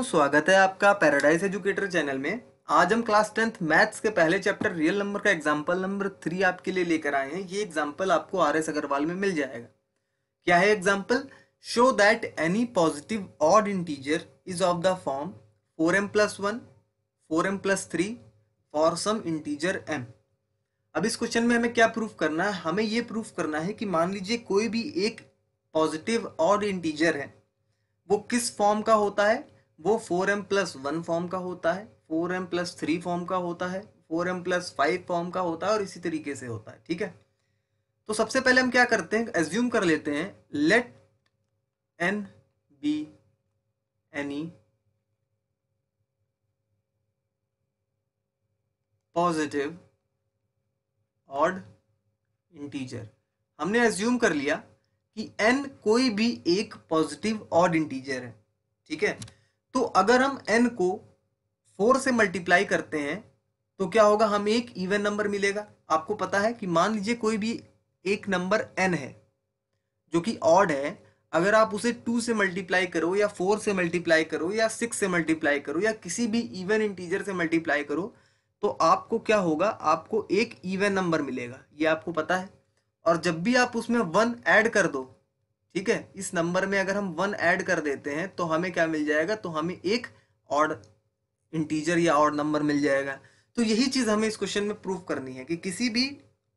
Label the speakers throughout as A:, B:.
A: दोस्तों स्वागत है आपका पैराडाइज एजुकेटर चैनल में आज हम क्लास टेंथ मैथ्स के पहले चैप्टर रियल नंबर का एग्जाम्पल नंबर थ्री आपके लिए लेकर आए हैं ये एग्जाम्पल आपको आर एस अग्रवाल में मिल जाएगा क्या है example show that any positive odd integer is of the form four m plus one four m plus three for some integer m अब इस क्वेश्चन में हमें क्या प्रूफ करना है हमें ये प्रूफ करना है कि मान लीजिए कोई भी एक पॉजिटिव ऑड इंटीजर है वो किस फॉर्म का होता है वो four m plus one form का होता है four m plus three form का होता है four m plus five form का होता है और इसी तरीके से होता है ठीक है तो सबसे पहले हम क्या करते हैं एज्यूम कर लेते हैं let n be any positive odd integer हमने एज्यूम कर लिया कि एन कोई भी एक पॉजिटिव ऑड इंटीजर है ठीक है तो अगर हम एन को फोर से मल्टीप्लाई करते हैं तो क्या होगा हमें एक इवन नंबर मिलेगा आपको पता है कि मान लीजिए कोई भी एक नंबर एन है जो कि ऑड है अगर आप उसे टू से मल्टीप्लाई करो या फोर से मल्टीप्लाई करो या सिक्स से मल्टीप्लाई करो या किसी भी इवन इंटीजर से मल्टीप्लाई करो तो आपको क्या होगा आपको एक इवन नंबर मिलेगा ये आपको पता है और जब भी आप उसमें वन ऐड कर दो ठीक है इस नंबर में अगर हम वन ऐड कर देते हैं तो हमें क्या मिल जाएगा तो हमें एक ऑड इंटीजर या ऑड नंबर मिल जाएगा तो यही चीज़ हमें इस क्वेश्चन में प्रूव करनी है कि किसी भी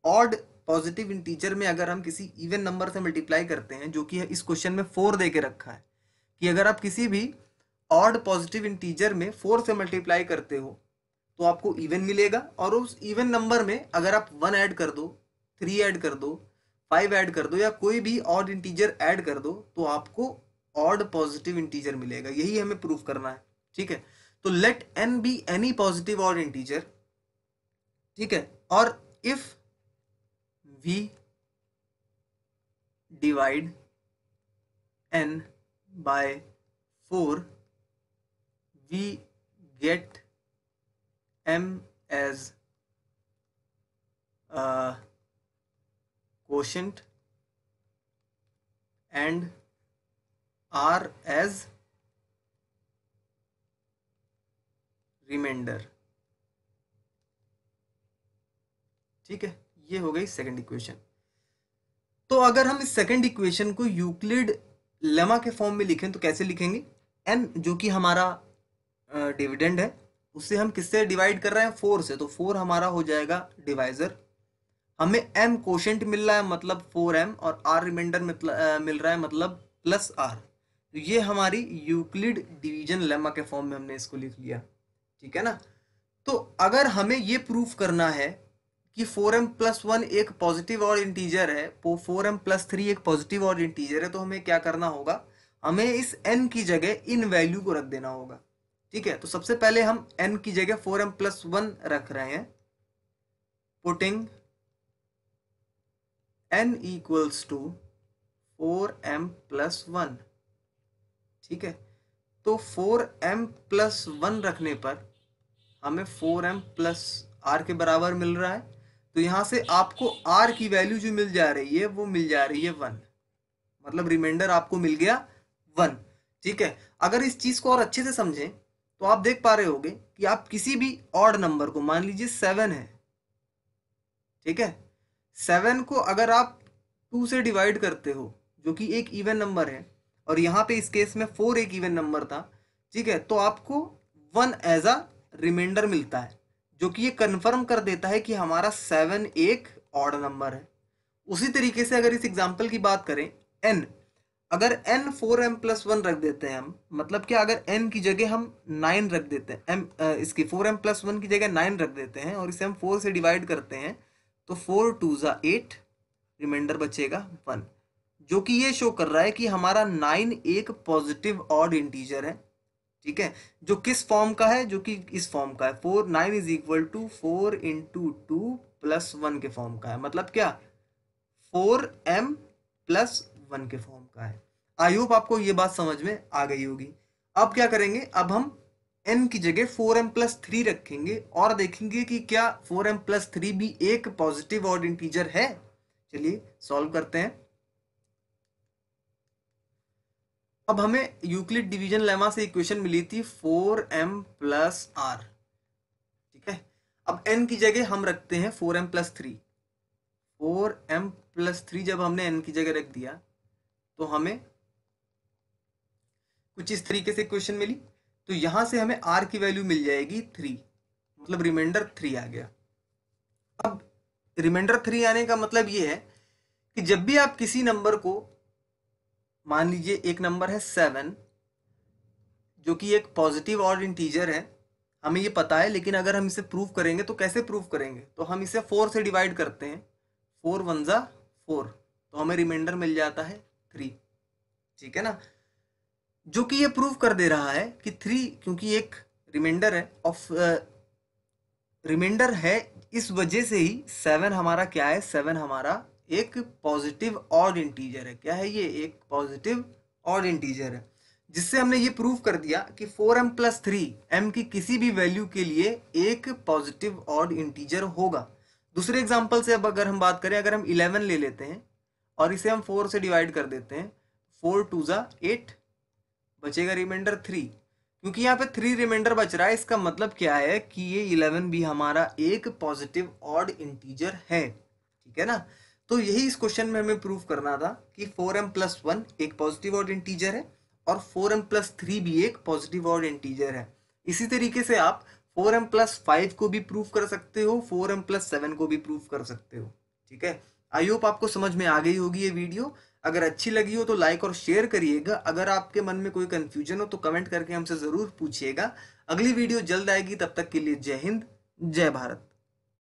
A: ऑड पॉजिटिव इंटीजर में अगर हम किसी इवन नंबर से मल्टीप्लाई करते हैं जो कि इस क्वेश्चन में फोर दे के रखा है कि अगर आप किसी भी ऑड पॉजिटिव इंटीजर में फोर से मल्टीप्लाई करते हो तो आपको इवन मिलेगा और उस इवन नंबर में अगर आप वन ऐड कर दो थ्री ऐड कर दो फाइव ऐड कर दो या कोई भी ऑड इंटीजर ऐड कर दो तो आपको ऑड पॉजिटिव इंटीजर मिलेगा यही हमें प्रूफ करना है ठीक है तो let n be any positive odd integer ठीक है और if we divide n by four we get m as quotient and r as remainder ठीक है ये हो गई सेकंड इक्वेशन तो अगर हम इस सेकंड इक्वेशन को यूक्लिड लेमा के फॉर्म में लिखें तो कैसे लिखेंगे एन जो कि हमारा डिविडेंड है उसे हम किससे डिवाइड कर रहे हैं फोर से तो फोर हमारा हो जाएगा डिवाइजर हमें m कोशेंट मिल रहा है मतलब 4m और r रिमाइंडर मिल रहा है मतलब प्लस आर तो ये हमारी यूक्लिड डिवीजन लेमा के फॉर्म में हमने इसको लिख लिया ठीक है ना तो अगर हमें ये प्रूफ करना है कि 4m एम प्लस वन एक पॉजिटिव और इंटीजर है वो फोर एम प्लस थ्री एक पॉजिटिव और इंटीजर है तो हमें क्या करना होगा हमें इस n की जगह इन वैल्यू को रख देना होगा ठीक है तो सबसे पहले हम n की जगह 4m एम प्लस वन रख रहे हैं putting n equals to four m plus one ठीक है तो फोर एम प्लस वन रखने पर हमें फोर एम प्लस आर के बराबर मिल रहा है तो यहां से आपको आर की वैल्यू जो मिल जा रही है वो मिल जा रही है वन मतलब रिमाइंडर आपको मिल गया वन ठीक है अगर इस चीज़ को और अच्छे से समझें तो आप देख पा रहे होगे कि आप किसी भी ऑड नंबर को मान लीजिए सेवन है ठीक है सेवन को अगर आप टू से डिवाइड करते हो जो कि एक इवन नंबर है और यहाँ पे इस केस में फोर एक इवन नंबर था ठीक है तो आपको वन एज अ रिमाइंडर मिलता है जो कि ये कन्फर्म कर देता है कि हमारा सेवन एक ऑड नंबर है उसी तरीके से अगर इस एग्जाम्पल की बात करें एन अगर n four m plus one रख देते हैं हम मतलब कि अगर एन की जगह हम नाइन रख देते हैं एम इसकी फोर एम प्लस वन की जगह नाइन रख देते हैं और इसे हम फोर से डिवाइड करते हैं तो फोर टू ज़ा एट रिमाइंडर बचेगा वन जो कि ये शो कर रहा है कि हमारा नाइन एक पॉजिटिव ऑड इंटीजर है ठीक है जो किस फॉर्म का है जो कि इस फॉर्म का है four nine is equal to four into two plus one के फॉर्म का है मतलब क्या फोर एम प्लस वन के फॉर्म का है आई होप आपको ये बात समझ में आ गई होगी अब क्या करेंगे अब हम एन की जगह फोर एम प्लस थ्री रखेंगे और देखेंगे कि क्या फोर एम प्लस थ्री भी एक पॉजिटिव ऑड इंटीजर है चलिए सॉल्व करते हैं अब हमें यूक्लिड डिवीजन लेमा से इक्वेशन मिली थी फोर एम प्लस आर ठीक है अब एन की जगह हम रखते हैं four m plus three four m plus three जब हमने एन की जगह रख दिया तो हमें कुछ इस तरीके से क्वेश्चन मिली तो यहां से हमें आर की वैल्यू मिल जाएगी थ्री मतलब रिमाइंडर थ्री आ गया अब रिमाइंडर थ्री आने का मतलब ये है कि जब भी आप किसी नंबर को मान लीजिए एक नंबर है सेवन जो कि एक पॉजिटिव और इंटीजर है हमें ये पता है लेकिन अगर हम इसे प्रूव करेंगे तो कैसे प्रूव करेंगे तो हम इसे फोर से डिवाइड करते हैं फोर वन ज़ा फोर तो हमें रिमाइंडर मिल जाता है थ्री ठीक है ना जो कि ये प्रूव कर दे रहा है कि थ्री क्योंकि एक रिमाइंडर है ऑफ रिमाइंडर uh, है इस वजह से ही सेवन हमारा क्या है सेवन हमारा एक पॉजिटिव ऑड इंटीजर है क्या है ये एक पॉजिटिव ऑड इंटीजर है जिससे हमने ये प्रूव कर दिया कि four m plus three m की किसी भी वैल्यू के लिए एक पॉजिटिव ऑड इंटीजर होगा दूसरे एग्जाम्पल से अब अगर हम बात करें अगर हम इलेवन ले लेते हैं और इसे हम फोर से डिवाइड कर देते हैं फोर टू ज़ा एट बचेगा रिमाइंडर थ्री क्योंकि यहाँ पे थ्री रिमाइंडर बच रहा है इसका मतलब क्या है कि ये इलेवन भी हमारा एक पॉजिटिव ऑड इंटीजर है ठीक है ना तो यही इस क्वेश्चन में हमें प्रूव करना था कि फोर एम प्लस वन एक पॉजिटिव ऑड इंटीजर है और फोर एम प्लस थ्री भी एक पॉजिटिव ऑड इंटीजर है इसी तरीके से आप फोर एम प्लस फाइव को भी प्रूफ कर सकते हो फोर एम प्लस सेवन को भी प्रूफ कर सकते हो ठीक है आई होप आपको समझ में आ गई होगी ये वीडियो अगर अच्छी लगी हो तो लाइक और शेयर करिएगा अगर आपके मन में कोई कन्फ्यूजन हो तो कमेंट करके हमसे ज़रूर पूछिएगा अगली वीडियो जल्द आएगी तब तक के लिए जय हिंद जय भारत